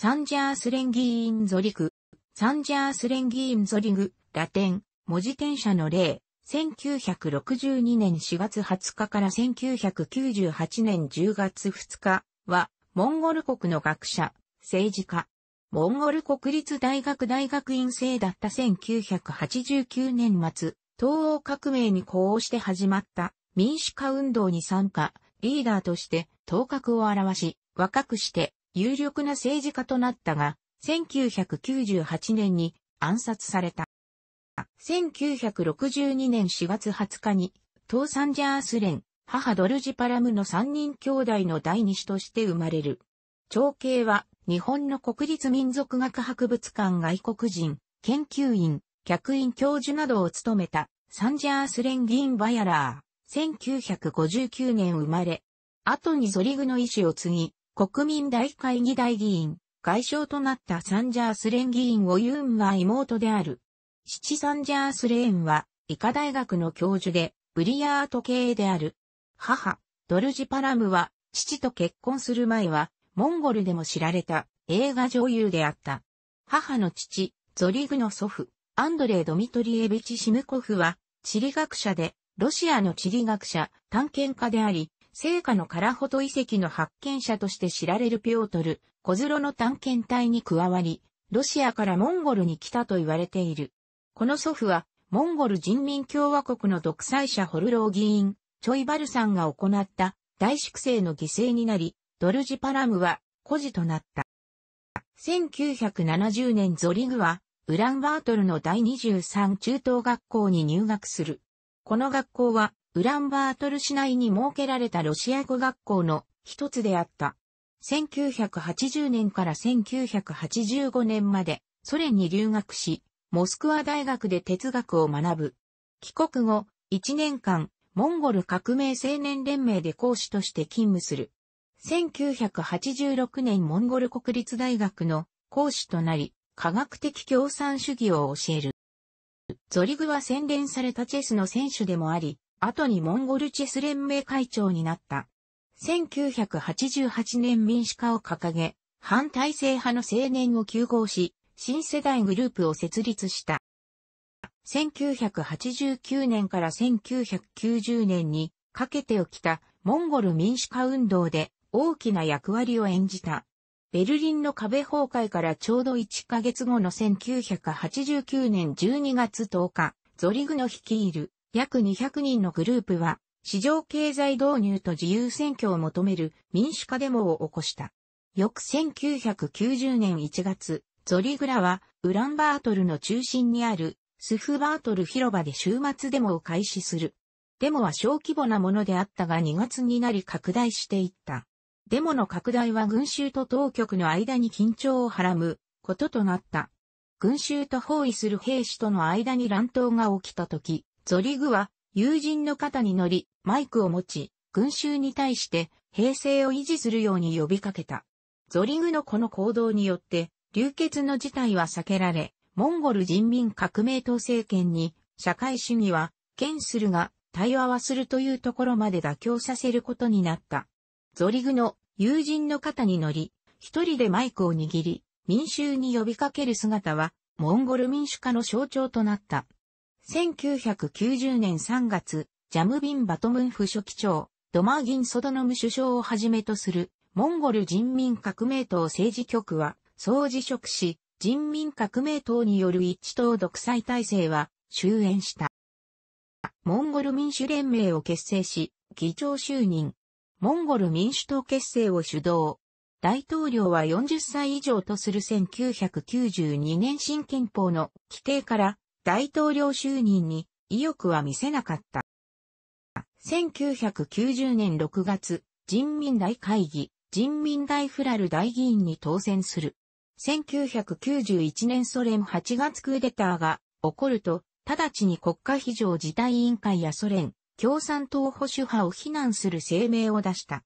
サンジャースレンギーンゾリグ。サンジャースレンギーンゾリグ、ラテン、文字転写の例。1962年4月20日から1998年10月2日は、モンゴル国の学者、政治家。モンゴル国立大学大学院生だった1989年末、東欧革命に呼応して始まった民主化運動に参加、リーダーとして頭角を表し、若くして有力な政治家となったが、1998年に暗殺された。1962年4月20日に、東サンジャース連、母ドルジパラムの3人兄弟の第二子として生まれる。長兄は、日本の国立民族学博物館外国人、研究員、客員教授などを務めた、サンジャース連議員バヤラー、1959年生まれ、後にゾリグの意志を継ぎ、国民大会議大議員、外相となったサンジャースレン議員をユンは妹である。父サンジャースレーンは、医科大学の教授で、ブリヤート系である。母、ドルジパラムは、父と結婚する前は、モンゴルでも知られた映画女優であった。母の父、ゾリグの祖父、アンドレイ・ドミトリエビチ・シムコフは、地理学者で、ロシアの地理学者、探検家であり、聖火のカラホト遺跡の発見者として知られるピョートル、コズロの探検隊に加わり、ロシアからモンゴルに来たと言われている。この祖父は、モンゴル人民共和国の独裁者ホルロー議員、チョイバルさんが行った大粛清の犠牲になり、ドルジパラムは孤児となった。1970年ゾリグは、ウランバートルの第23中等学校に入学する。この学校は、ウランバートル市内に設けられたロシア語学校の一つであった。1980年から1985年までソ連に留学し、モスクワ大学で哲学を学ぶ。帰国後、1年間、モンゴル革命青年連盟で講師として勤務する。1986年モンゴル国立大学の講師となり、科学的共産主義を教える。ゾリグは洗練されたチェスの選手でもあり、後にモンゴルチェス連盟会長になった。1988年民主化を掲げ、反体制派の青年を休校し、新世代グループを設立した。1989年から1990年にかけて起きたモンゴル民主化運動で大きな役割を演じた。ベルリンの壁崩壊からちょうど1ヶ月後の1989年12月10日、ゾリグの率いる約200人のグループは、市場経済導入と自由選挙を求める民主化デモを起こした。翌1990年1月、ゾリグラは、ウランバートルの中心にある、スフバートル広場で週末デモを開始する。デモは小規模なものであったが2月になり拡大していった。デモの拡大は群衆と当局の間に緊張をはらむこととなった。群衆と包囲する兵士との間に乱闘が起きた時、ゾリグは友人の肩に乗り、マイクを持ち、群衆に対して平静を維持するように呼びかけた。ゾリグのこの行動によって、流血の事態は避けられ、モンゴル人民革命党政権に、社会主義は、剣するが対話はするというところまで妥協させることになった。ゾリグの友人の肩に乗り、一人でマイクを握り、民衆に呼びかける姿は、モンゴル民主化の象徴となった。1990年3月、ジャムビン・バトムン副書記長、ドマーギン・ソドノム首相をはじめとする、モンゴル人民革命党政治局は、総辞職し、人民革命党による一党独裁体制は終焉した。モンゴル民主連盟を結成し、議長就任。モンゴル民主党結成を主導。大統領は40歳以上とする1992年新憲法の規定から大統領就任に意欲は見せなかった。1990年6月、人民大会議、人民大フラル大議員に当選する。1991年ソ連8月クーデターが起こると、直ちに国家非常事態委員会やソ連、共産党保守派を非難する声明を出した。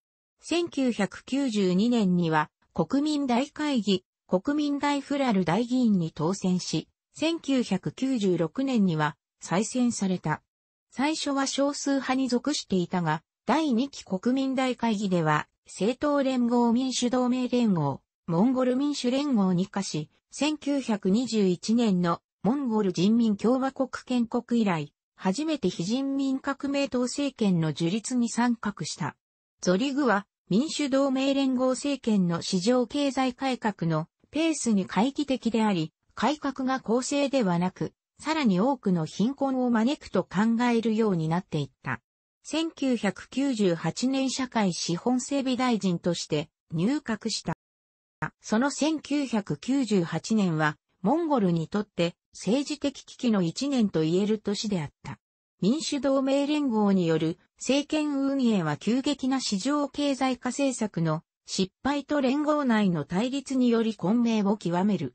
1992年には国民大会議、国民大フラル大議員に当選し、1996年には再選された。最初は少数派に属していたが、第2期国民大会議では、政党連合民主同盟連合、モンゴル民主連合に化し、1921年のモンゴル人民共和国建国以来、初めて非人民革命党政権の樹立に参画した。ゾリグは民主同盟連合政権の市場経済改革のペースに回帰的であり、改革が公正ではなく、さらに多くの貧困を招くと考えるようになっていった。1998年社会資本整備大臣として入閣した。その1998年は、モンゴルにとって政治的危機の一年と言える年であった。民主同盟連合による政権運営は急激な市場経済化政策の失敗と連合内の対立により混迷を極める。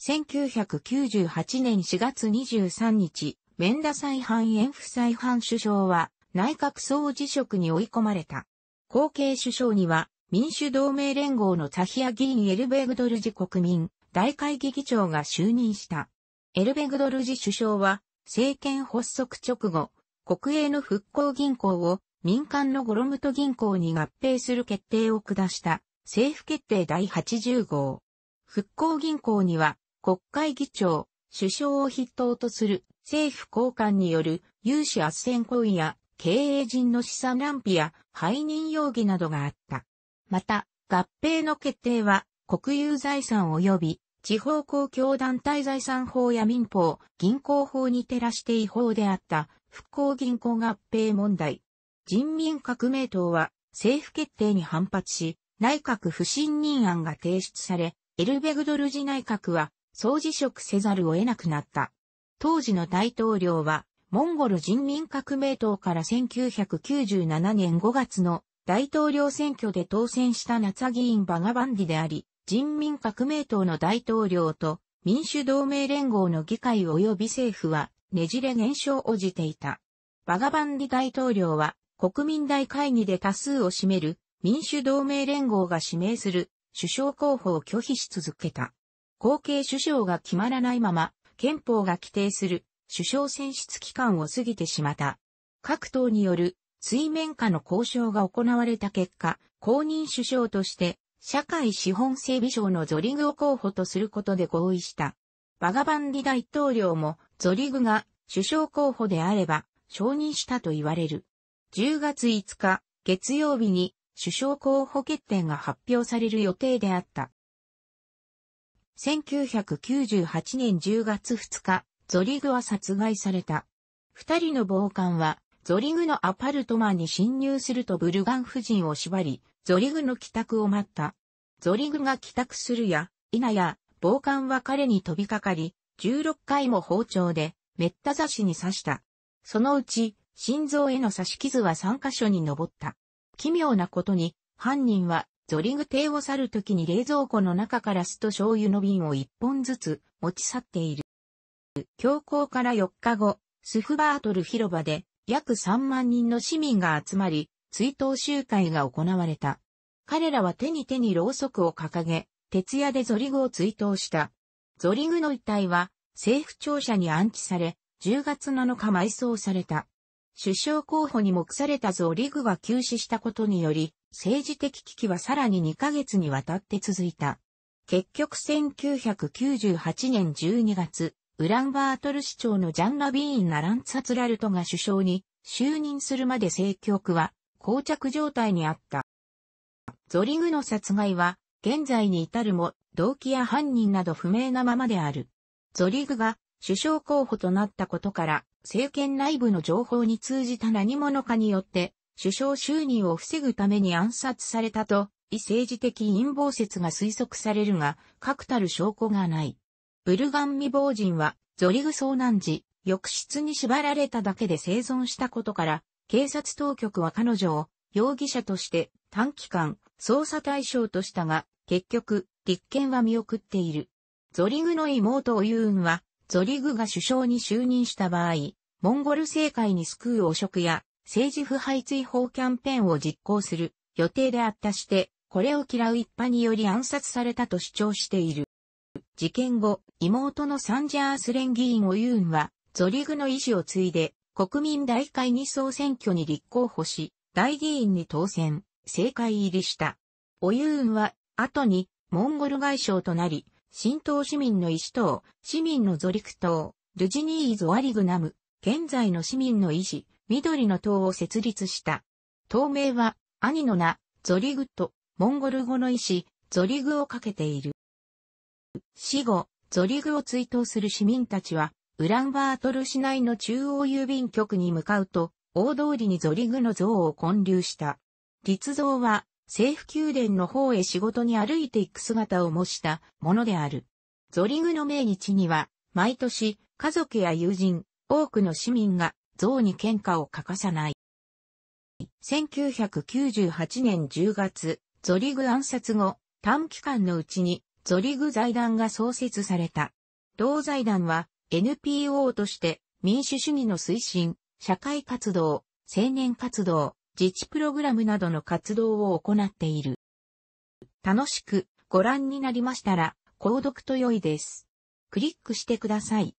1998年4月23日、メンダ再犯延夫再犯首相は内閣総辞職に追い込まれた。後継首相には民主同盟連合のザヒア議員エルベグドルジ国民大会議議長が就任した。エルベグドルジ首相は政権発足直後、国営の復興銀行を民間のゴロムト銀行に合併する決定を下した政府決定第80号。復興銀行には国会議長、首相を筆頭とする政府高官による融資斡旋行為や経営陣の資産乱費や背任容疑などがあった。また、合併の決定は国有財産及び地方公共団体財産法や民法、銀行法に照らして違法であった復興銀行合併問題。人民革命党は政府決定に反発し、内閣不信任案が提出され、エルベグドルジ内閣は総辞職せざるを得なくなった。当時の大統領は、モンゴル人民革命党から1997年5月の大統領選挙で当選した夏議員バガバンディであり、人民革命党の大統領と民主同盟連合の議会及び政府はねじれ減少をじていた。バガバンディ大統領は国民大会議で多数を占める民主同盟連合が指名する首相候補を拒否し続けた。後継首相が決まらないまま、憲法が規定する首相選出期間を過ぎてしまった。各党による水面下の交渉が行われた結果、公認首相として社会資本整備省のゾリグを候補とすることで合意した。バガバンディ大統領もゾリグが首相候補であれば承認したと言われる。10月5日、月曜日に首相候補決定が発表される予定であった。1998年10月2日、ゾリグは殺害された。二人の暴漢は、ゾリグのアパルトマンに侵入するとブルガン夫人を縛り、ゾリグの帰宅を待った。ゾリグが帰宅するや、否や、暴漢は彼に飛びかかり、16回も包丁で、めった刺しに刺した。そのうち、心臓への刺し傷は3箇所に上った。奇妙なことに、犯人はゾリグ邸を去るときに冷蔵庫の中から酢と醤油の瓶を一本ずつ持ち去っている。強行から4日後、スフバートル広場で約3万人の市民が集まり、追悼集会が行われた。彼らは手に手にろうそくを掲げ、徹夜でゾリグを追悼した。ゾリグの遺体は政府庁舎に安置され、10月7日埋葬された。首相候補に目されたゾリグが急死したことにより、政治的危機はさらに2ヶ月にわたって続いた。結局1998年12月、ウランバートル市長のジャンラビーン・ナランツァツラルトが首相に就任するまで政局は膠着状態にあった。ゾリグの殺害は現在に至るも動機や犯人など不明なままである。ゾリグが首相候補となったことから政権内部の情報に通じた何者かによって首相就任を防ぐために暗殺されたと、異政治的陰謀説が推測されるが、確たる証拠がない。ブルガン未亡人は、ゾリグ遭難時、浴室に縛られただけで生存したことから、警察当局は彼女を容疑者として短期間捜査対象としたが、結局、立件は見送っている。ゾリグの妹オユーンは、ゾリグが首相に就任した場合、モンゴル政界に救う汚職や政治腐敗追放キャンペーンを実行する予定であったして、これを嫌う一派により暗殺されたと主張している。事件後、妹のサンジャースレン議員オユーンは、ゾリグの意思を継いで、国民大会に総選挙に立候補し、大議員に当選、政界入りした。オユーンは、後に、モンゴル外相となり、新党市民の石党、市民のゾリク党、ルジニー・ゾワリグナム、現在の市民の意志、緑の党を設立した。党名は、兄の名、ゾリグと、モンゴル語の意思、ゾリグをかけている。死後、ゾリグを追悼する市民たちは、ウランバートル市内の中央郵便局に向かうと、大通りにゾリグの像を建立した。立像は、政府宮殿の方へ仕事に歩いていく姿を模したものである。ゾリグの命日には、毎年、家族や友人、多くの市民が像に喧嘩を欠かさない。1998年10月、ゾリグ暗殺後、短期間のうちにゾリグ財団が創設された。同財団は NPO として民主主義の推進、社会活動、青年活動、自治プログラムなどの活動を行っている。楽しくご覧になりましたら、購読と良いです。クリックしてください。